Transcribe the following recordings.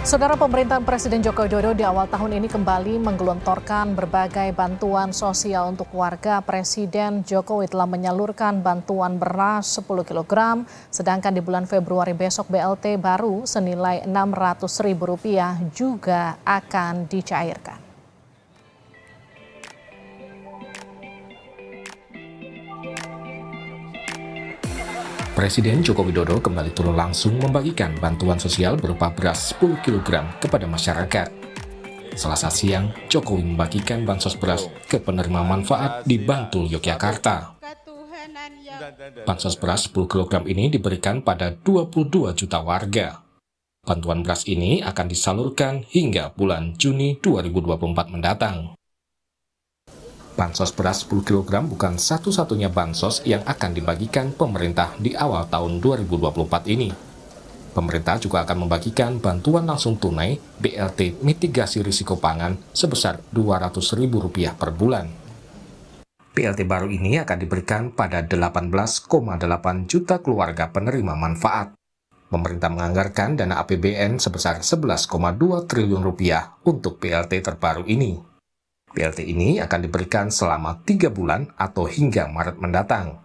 Saudara pemerintahan Presiden Joko Widodo di awal tahun ini kembali menggelontorkan berbagai bantuan sosial untuk warga. Presiden Jokowi telah menyalurkan bantuan beras 10 kg, sedangkan di bulan Februari besok BLT baru senilai Rp600.000 juga akan dicairkan. Presiden Joko Widodo kembali turun langsung membagikan bantuan sosial berupa beras 10 kg kepada masyarakat. Selasa siang, Jokowi membagikan bansos beras ke penerima manfaat di Bantul, Yogyakarta. Bansos beras 10 kg ini diberikan pada 22 juta warga. Bantuan beras ini akan disalurkan hingga bulan Juni 2024 mendatang bansos beras 10 kg bukan satu-satunya bansos yang akan dibagikan pemerintah di awal tahun 2024 ini. Pemerintah juga akan membagikan bantuan langsung tunai BLT mitigasi risiko pangan sebesar Rp200.000 per bulan. BLT baru ini akan diberikan pada 18,8 juta keluarga penerima manfaat. Pemerintah menganggarkan dana APBN sebesar 11,2 triliun rupiah untuk BLT terbaru ini. BLT ini akan diberikan selama 3 bulan atau hingga Maret mendatang.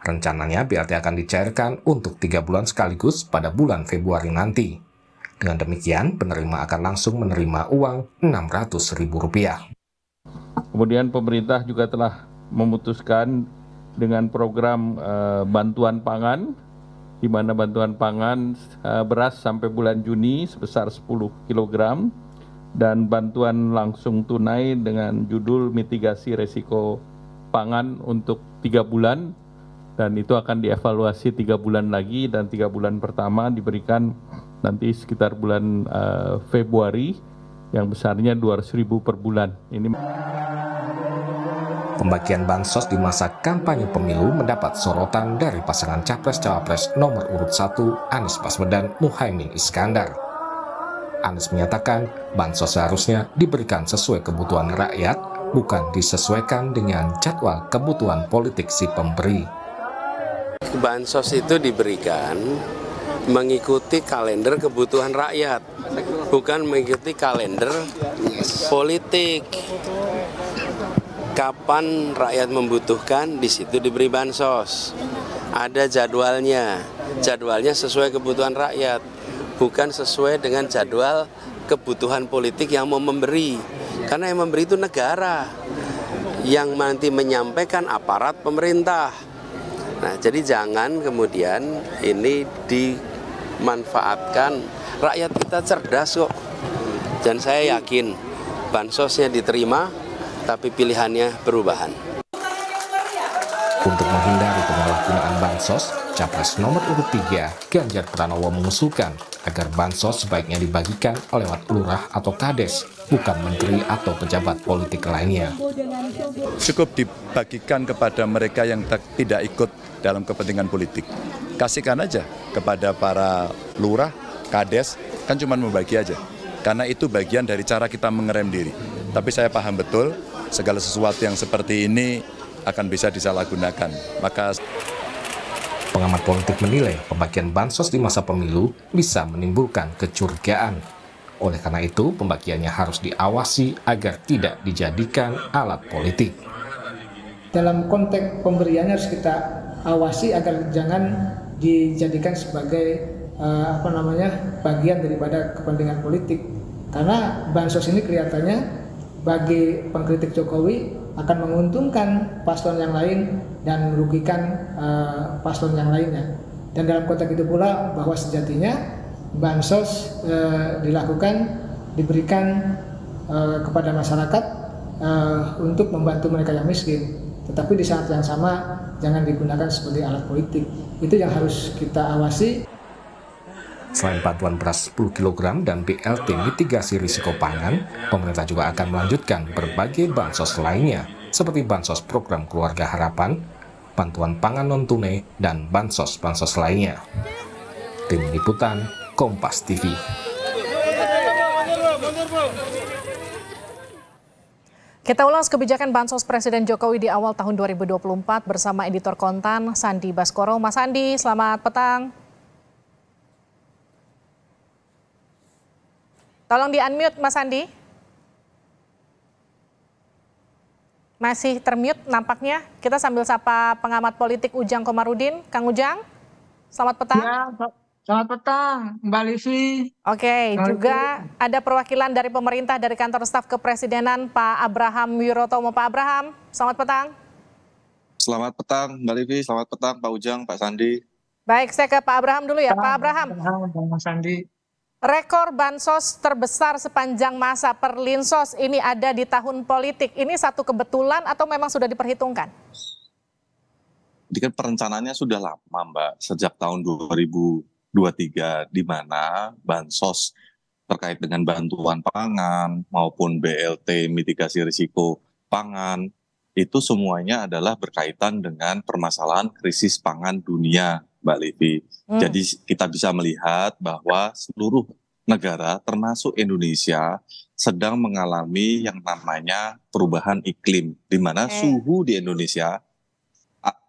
Rencananya BLT akan dicairkan untuk 3 bulan sekaligus pada bulan Februari nanti. Dengan demikian, penerima akan langsung menerima uang Rp600.000. Kemudian pemerintah juga telah memutuskan dengan program e, bantuan pangan, di mana bantuan pangan e, beras sampai bulan Juni sebesar 10 kilogram, dan bantuan langsung tunai dengan judul mitigasi resiko pangan untuk tiga bulan dan itu akan dievaluasi tiga bulan lagi dan tiga bulan pertama diberikan nanti sekitar bulan uh, Februari yang besarnya 200 ribu per bulan. Ini Pembagian bansos di masa kampanye pemilu mendapat sorotan dari pasangan capres-cawapres nomor urut 1 Anies Baswedan Muhaimin Iskandar. Anies menyatakan bansos seharusnya diberikan sesuai kebutuhan rakyat, bukan disesuaikan dengan jadwal kebutuhan politik si pemberi. Bansos itu diberikan mengikuti kalender kebutuhan rakyat, bukan mengikuti kalender politik. Kapan rakyat membutuhkan, di situ diberi bansos. Ada jadwalnya, jadwalnya sesuai kebutuhan rakyat bukan sesuai dengan jadwal kebutuhan politik yang mau memberi. Karena yang memberi itu negara yang nanti menyampaikan aparat pemerintah. Nah, jadi jangan kemudian ini dimanfaatkan. Rakyat kita cerdas kok. Dan saya yakin bansosnya diterima, tapi pilihannya perubahan. Untuk menghindari penyalahgunaan Bansos, Capres nomor urut 3 Ganjar Pranowo mengusulkan agar Bansos sebaiknya dibagikan lewat lurah atau kades, bukan menteri atau pejabat politik lainnya. Cukup dibagikan kepada mereka yang tidak ikut dalam kepentingan politik. Kasihkan aja kepada para lurah, kades, kan cuma membagi aja. Karena itu bagian dari cara kita mengerem diri. Tapi saya paham betul segala sesuatu yang seperti ini akan bisa disalahgunakan. Maka pengamat politik menilai pembagian bansos di masa pemilu bisa menimbulkan kecurigaan. Oleh karena itu, pembagiannya harus diawasi agar tidak dijadikan alat politik. Dalam konteks pemberiannya harus kita awasi agar jangan dijadikan sebagai uh, apa namanya bagian daripada kepentingan politik. Karena bansos ini kelihatannya bagi pengkritik Jokowi akan menguntungkan paslon yang lain dan merugikan uh, paslon yang lainnya. Dan dalam konteks itu pula bahwa sejatinya bansos uh, dilakukan diberikan uh, kepada masyarakat uh, untuk membantu mereka yang miskin. Tetapi di saat yang sama jangan digunakan sebagai alat politik. Itu yang harus kita awasi. Selain bantuan beras 10 kg dan BLT mitigasi risiko pangan, pemerintah juga akan melanjutkan berbagai bansos lainnya, seperti bansos program keluarga harapan, bantuan pangan non-tunai, dan bansos-bansos lainnya. Tim Liputan, Kompas TV. Kita ulas kebijakan bansos Presiden Jokowi di awal tahun 2024 bersama editor kontan Sandi Baskoro. Mas Sandi, selamat petang. Tolong di-unmute Mas Sandi. masih termute nampaknya. Kita sambil sapa pengamat politik Ujang Komarudin. Kang Ujang, selamat petang. Ya, selamat petang, Mbak Livi. Oke, juga ada perwakilan dari pemerintah dari kantor staf kepresidenan Pak Abraham Wirotomo. Pak Abraham, selamat petang. Selamat petang, Mbak Livi. Selamat petang, Pak Ujang, Pak Sandi. Baik, saya ke Pak Abraham dulu ya. Selamat Pak Abraham. Petang, Pak Sandi. Rekor bansos terbesar sepanjang masa perlinsos ini ada di tahun politik. Ini satu kebetulan atau memang sudah diperhitungkan? Ini kan perencanaannya sudah lama Mbak, sejak tahun 2023 di mana bansos terkait dengan bantuan pangan maupun BLT mitigasi risiko pangan itu semuanya adalah berkaitan dengan permasalahan krisis pangan dunia Mbak Levi. Hmm. Jadi kita bisa melihat bahwa seluruh negara termasuk Indonesia sedang mengalami yang namanya perubahan iklim di mana okay. suhu di Indonesia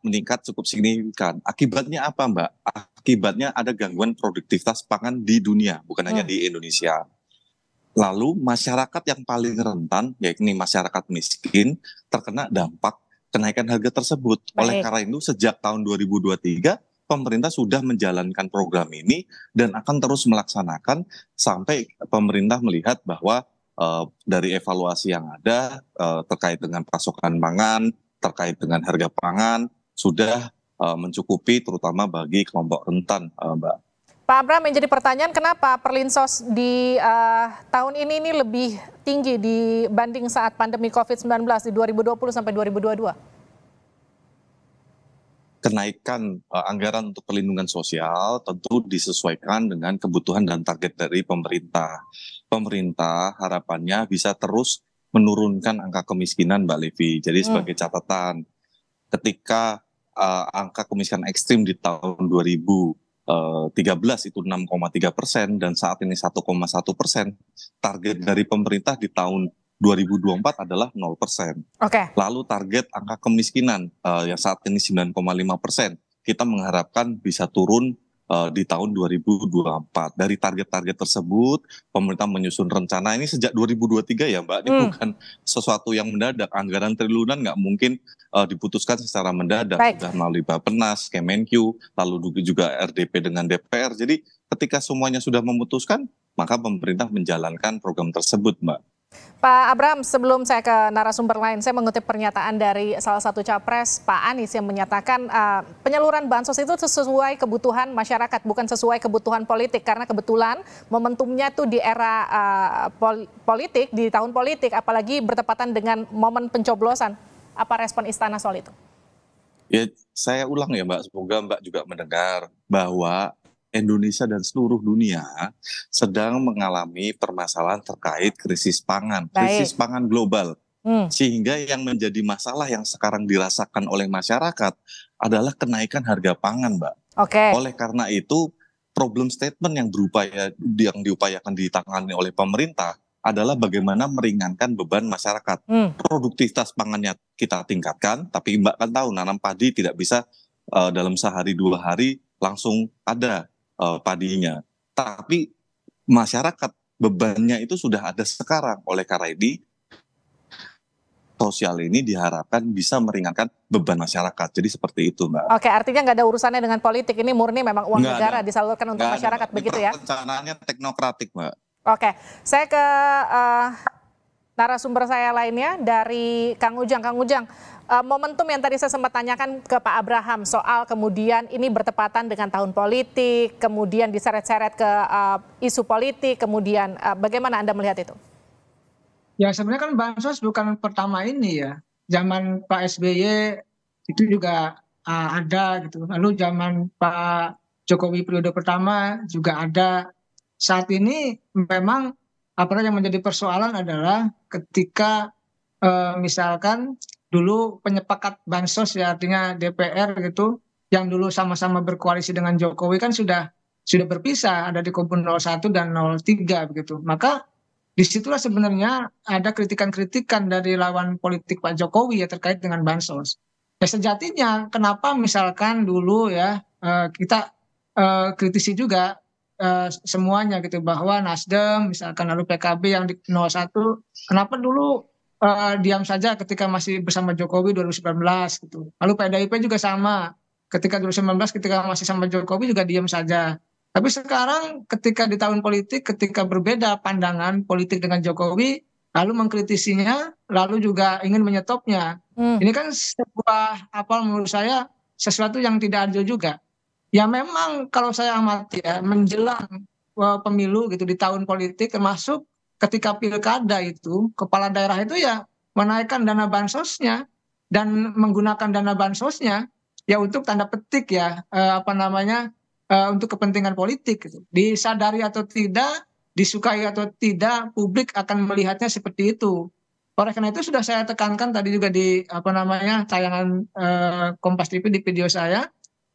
meningkat cukup signifikan. Akibatnya apa, Mbak? Akibatnya ada gangguan produktivitas pangan di dunia, bukan hmm. hanya di Indonesia. Lalu masyarakat yang paling rentan, yakni masyarakat miskin, terkena dampak kenaikan harga tersebut. Baik. Oleh karena itu sejak tahun 2023 pemerintah sudah menjalankan program ini dan akan terus melaksanakan sampai pemerintah melihat bahwa uh, dari evaluasi yang ada uh, terkait dengan pasokan pangan, terkait dengan harga pangan sudah uh, mencukupi terutama bagi kelompok rentan, uh, Mbak. Pak Abram yang jadi pertanyaan kenapa perlinsos di uh, tahun ini ini lebih tinggi dibanding saat pandemi COVID-19 di 2020 sampai 2022? kenaikan uh, anggaran untuk perlindungan sosial tentu disesuaikan dengan kebutuhan dan target dari pemerintah. Pemerintah harapannya bisa terus menurunkan angka kemiskinan Mbak Levi. Jadi hmm. sebagai catatan, ketika uh, angka kemiskinan ekstrim di tahun 2013 eh, itu 6,3 persen dan saat ini 1,1 persen. Target dari pemerintah di tahun 2024 adalah 0 persen. Okay. Lalu target angka kemiskinan uh, yang saat ini 9,5 persen, kita mengharapkan bisa turun uh, di tahun 2024. Dari target-target tersebut, pemerintah menyusun rencana ini sejak 2023 ya Mbak. Ini hmm. bukan sesuatu yang mendadak. Anggaran triliunan nggak mungkin uh, diputuskan secara mendadak. Baik. Sudah melalui Bappenas, Kemenkyu, lalu juga RDP dengan DPR. Jadi ketika semuanya sudah memutuskan, maka pemerintah menjalankan program tersebut Mbak. Pak Abraham, sebelum saya ke narasumber lain, saya mengutip pernyataan dari salah satu capres, Pak Anies, yang menyatakan uh, penyaluran bansos itu sesuai kebutuhan masyarakat, bukan sesuai kebutuhan politik. Karena kebetulan momentumnya itu di era uh, politik, di tahun politik, apalagi bertepatan dengan momen pencoblosan. Apa respon istana soal itu? Ya, saya ulang ya Mbak, semoga Mbak juga mendengar bahwa Indonesia dan seluruh dunia sedang mengalami permasalahan terkait krisis pangan, Baik. krisis pangan global. Hmm. Sehingga yang menjadi masalah yang sekarang dirasakan oleh masyarakat adalah kenaikan harga pangan, Mbak. Okay. Oleh karena itu, problem statement yang berupaya yang diupayakan ditangani oleh pemerintah adalah bagaimana meringankan beban masyarakat. Hmm. Produktivitas pangannya kita tingkatkan, tapi Mbak kan tahu nanam padi tidak bisa uh, dalam sehari dua hari langsung ada uh, padinya. Tapi masyarakat bebannya itu sudah ada sekarang. Oleh karena ini sosial ini diharapkan bisa meringankan beban masyarakat. Jadi seperti itu, Mbak. Oke, artinya nggak ada urusannya dengan politik. Ini murni memang uang nggak negara ada. disalurkan untuk nggak masyarakat, ada. begitu ya? Rencananya teknokratik, Mbak. Oke, saya ke uh, narasumber saya lainnya dari Kang Ujang. Kang Ujang, Eh, momentum yang tadi saya sempat tanyakan ke Pak Abraham soal kemudian ini bertepatan dengan tahun politik, kemudian diseret-seret ke uh, isu politik, kemudian uh, bagaimana Anda melihat itu? Ya sebenarnya kan bansos bukan pertama ini ya. Zaman Pak SBY itu juga uh, ada gitu. Lalu zaman Pak Jokowi periode pertama juga ada. Saat ini memang apa yang menjadi persoalan adalah ketika uh, misalkan dulu penyepakat bansos ya artinya dpr gitu yang dulu sama-sama berkoalisi dengan jokowi kan sudah sudah berpisah ada di kubu 01 dan 03 begitu maka disitulah sebenarnya ada kritikan-kritikan dari lawan politik pak jokowi ya terkait dengan bansos ya sejatinya kenapa misalkan dulu ya eh, kita eh, kritisi juga eh, semuanya gitu bahwa nasdem misalkan lalu pkb yang di 01 kenapa dulu Eh, diam saja ketika masih bersama Jokowi 2019 gitu. Lalu PDIP juga sama. Ketika 2019 ketika masih sama Jokowi juga diam saja. Tapi sekarang ketika di tahun politik ketika berbeda pandangan politik dengan Jokowi lalu mengkritisinya lalu juga ingin menyetopnya. Hmm. Ini kan sebuah apa menurut saya sesuatu yang tidak adil juga. Ya memang kalau saya amati ya menjelang eh, pemilu gitu di tahun politik termasuk ketika pilkada itu kepala daerah itu ya menaikkan dana bansosnya dan menggunakan dana bansosnya ya untuk tanda petik ya eh, apa namanya eh, untuk kepentingan politik gitu. disadari atau tidak disukai atau tidak publik akan melihatnya seperti itu oleh karena itu sudah saya tekankan tadi juga di apa namanya tayangan eh, Kompas TV di video saya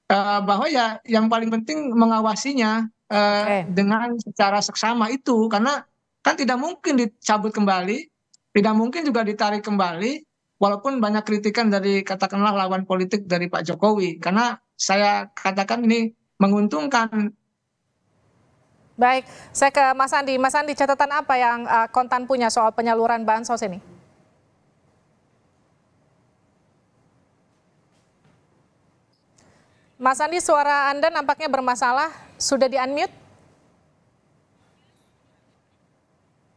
eh, bahwa ya yang paling penting mengawasinya eh, okay. dengan secara seksama itu karena kan tidak mungkin dicabut kembali, tidak mungkin juga ditarik kembali, walaupun banyak kritikan dari katakanlah lawan politik dari Pak Jokowi, karena saya katakan ini menguntungkan. Baik, saya ke Mas Andi. Mas Andi, catatan apa yang uh, kontan punya soal penyaluran bansos ini? Mas Andi, suara Anda nampaknya bermasalah. Sudah di-unmute?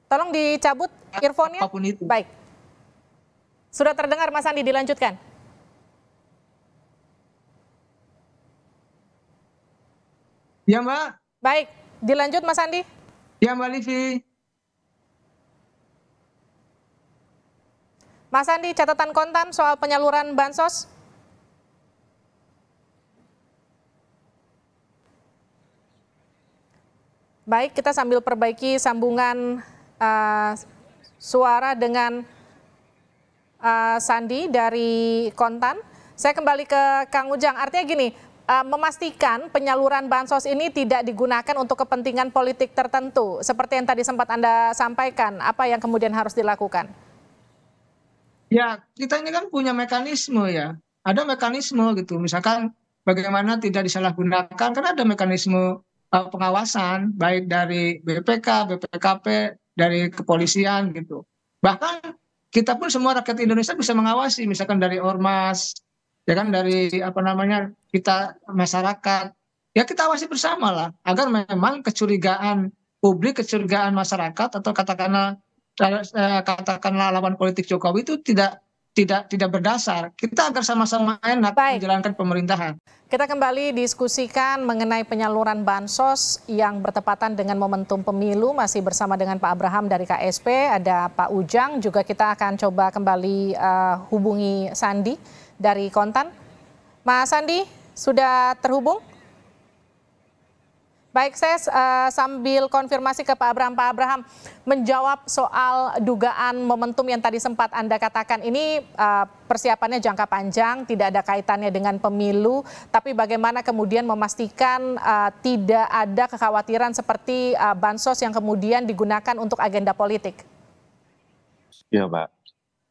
Tolong dicabut earphone-nya. Apapun itu. Baik. Sudah terdengar Mas Andi dilanjutkan. Ya Mbak. Baik, dilanjut Mas Andi. Ya Mbak Livi. Mas Andi, catatan kontan soal penyaluran bansos? Baik, kita sambil perbaiki sambungan uh, suara dengan uh, Sandi dari Kontan. Saya kembali ke Kang Ujang. Artinya gini, uh, memastikan penyaluran bansos ini tidak digunakan untuk kepentingan politik tertentu, seperti yang tadi sempat Anda sampaikan, apa yang kemudian harus dilakukan? Ya, kita ini kan punya mekanisme ya. Ada mekanisme gitu, misalkan bagaimana tidak disalahgunakan, karena ada mekanisme pengawasan, baik dari BPK, BPKP, dari kepolisian gitu bahkan kita pun semua rakyat Indonesia bisa mengawasi misalkan dari ormas ya kan dari apa namanya kita masyarakat ya kita awasi bersama lah agar memang kecurigaan publik kecurigaan masyarakat atau katakanlah eh, katakanlah lawan politik Jokowi itu tidak tidak tidak berdasar kita agar sama-sama enak Baik. menjalankan pemerintahan kita kembali diskusikan mengenai penyaluran bansos yang bertepatan dengan momentum pemilu masih bersama dengan Pak Abraham dari KSP, ada Pak Ujang juga kita akan coba kembali uh, hubungi Sandi dari Kontan. Mas Sandi sudah terhubung? Baik, saya uh, sambil konfirmasi ke Pak Abraham. Pak Abraham menjawab soal dugaan momentum yang tadi sempat Anda katakan ini uh, persiapannya jangka panjang, tidak ada kaitannya dengan pemilu, tapi bagaimana kemudian memastikan uh, tidak ada kekhawatiran seperti uh, bansos yang kemudian digunakan untuk agenda politik? Iya, Pak.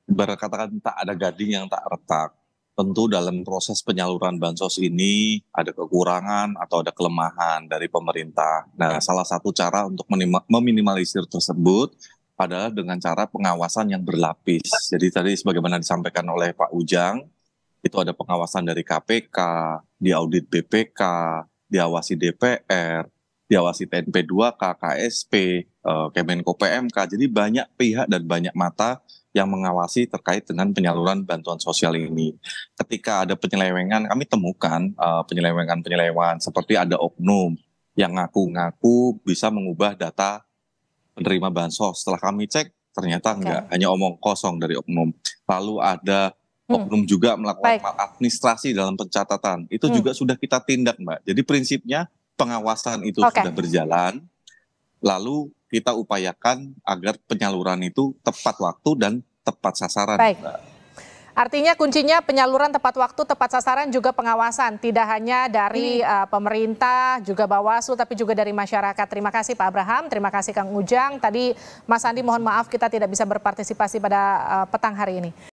Ibarat katakan tak ada gading yang tak retak tentu dalam proses penyaluran bansos ini ada kekurangan atau ada kelemahan dari pemerintah. Nah, salah satu cara untuk meminimalisir tersebut adalah dengan cara pengawasan yang berlapis. Jadi tadi sebagaimana disampaikan oleh Pak Ujang, itu ada pengawasan dari KPK, diaudit BPK, diawasi DPR, diawasi TNP2K, KSP, eh, Kemenko PMK. Jadi banyak pihak dan banyak mata yang mengawasi terkait dengan penyaluran bantuan sosial ini. Ketika ada penyelewengan, kami temukan eh, penyelewengan-penyelewengan seperti ada oknum yang ngaku-ngaku bisa mengubah data penerima bansos. Setelah kami cek, ternyata okay. enggak, hanya omong kosong dari oknum. Lalu ada hmm. oknum juga melakukan Baik. administrasi dalam pencatatan. Itu hmm. juga sudah kita tindak, Mbak. Jadi prinsipnya pengawasan itu okay. sudah berjalan lalu kita upayakan agar penyaluran itu tepat waktu dan tepat sasaran. Baik. Artinya kuncinya penyaluran tepat waktu, tepat sasaran, juga pengawasan. Tidak hanya dari hmm. uh, pemerintah, juga Bawaslu, tapi juga dari masyarakat. Terima kasih Pak Abraham, terima kasih Kang Ujang. Tadi Mas Andi mohon maaf kita tidak bisa berpartisipasi pada uh, petang hari ini.